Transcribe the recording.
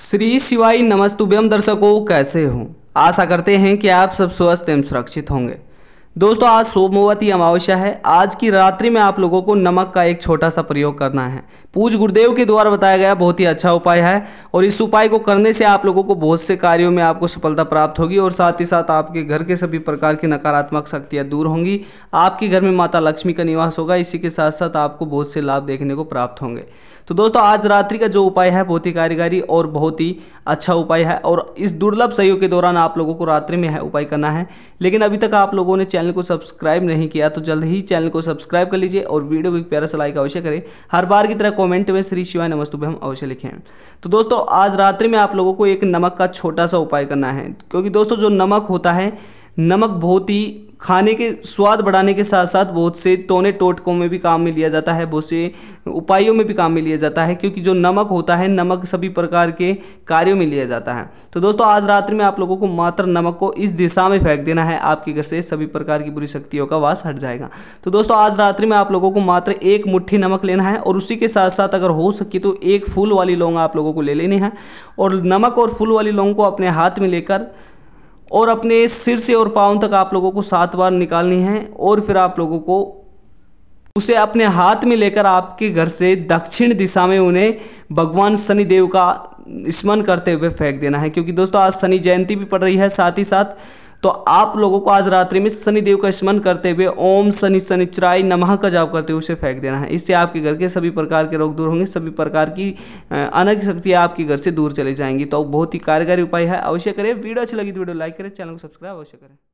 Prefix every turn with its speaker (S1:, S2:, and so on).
S1: श्री शिवाई नमस्तुभ्यम दर्शकों कैसे हो आशा करते हैं कि आप सब स्वस्थ एवं सुरक्षित होंगे दोस्तों आज सोमवती अमावस्या है आज की रात्रि में आप लोगों को नमक का एक छोटा सा प्रयोग करना है पूज गुरुदेव के द्वारा बताया गया बहुत ही अच्छा उपाय है और इस उपाय को करने से आप लोगों को बहुत से कार्यों में आपको सफलता प्राप्त होगी और साथ ही साथ आपके घर के सभी प्रकार की नकारात्मक शक्तियाँ दूर होंगी आपके घर में माता लक्ष्मी का निवास होगा इसी के साथ साथ आपको बहुत से लाभ देखने को प्राप्त होंगे तो दोस्तों आज रात्रि का जो उपाय है बहुत ही कार्यकारी और बहुत ही अच्छा उपाय है और इस दुर्लभ सहयोग के दौरान आप लोगों को रात्रि में उपाय करना है लेकिन अभी तक आप लोगों ने चैनल को सब्सक्राइब नहीं किया तो जल्द ही चैनल को सब्सक्राइब कर लीजिए और वीडियो को एक प्यारा सा लाइक अवश्य करें हर बार की तरह कमेंट में श्री शिवाय नमस्तु हम अवश्य लिखें तो दोस्तों आज रात्रि में आप लोगों को एक नमक का छोटा सा उपाय करना है क्योंकि दोस्तों जो नमक होता है नमक बहुत ही खाने के स्वाद बढ़ाने के साथ साथ बहुत से टोने टोटकों में भी काम में लिया जाता है बहुत से उपायों में भी काम में लिया जाता है क्योंकि जो नमक होता है नमक सभी प्रकार के कार्यों में लिया जाता है तो दोस्तों आज रात्रि में आप लोगों को मात्र नमक को इस दिशा में फेंक देना है आपके घर से सभी प्रकार की बुरी शक्तियों का वास हट जाएगा तो दोस्तों आज रात्रि में आप लोगों को मात्र एक मुठ्ठी नमक लेना है और उसी के साथ साथ अगर हो सके तो एक फूल वाली लौंग आप लोगों को ले लेनी है और नमक और फूल वाली लौंग को अपने हाथ में लेकर और अपने सिर से और पाँव तक आप लोगों को सात बार निकालनी है और फिर आप लोगों को उसे अपने हाथ में लेकर आपके घर से दक्षिण दिशा में उन्हें भगवान शनिदेव का स्मरण करते हुए फेंक देना है क्योंकि दोस्तों आज शनि जयंती भी पड़ रही है साथ ही साथ तो आप लोगों को आज रात्रि में शनिदेव का स्मरण करते हुए ओम शनि शनिचराय नमह का जाप करते हुए उसे फेंक देना है इससे आपके घर के सभी प्रकार के रोग दूर होंगे सभी प्रकार की अनग शक्तियाँ आपके घर से दूर चली जाएंगी तो बहुत ही कारगर उपाय है अवश्य करें वीडियो अच्छी लगी तो वीडियो लाइक करें चैनल को सब्सक्राइब अवश्य करें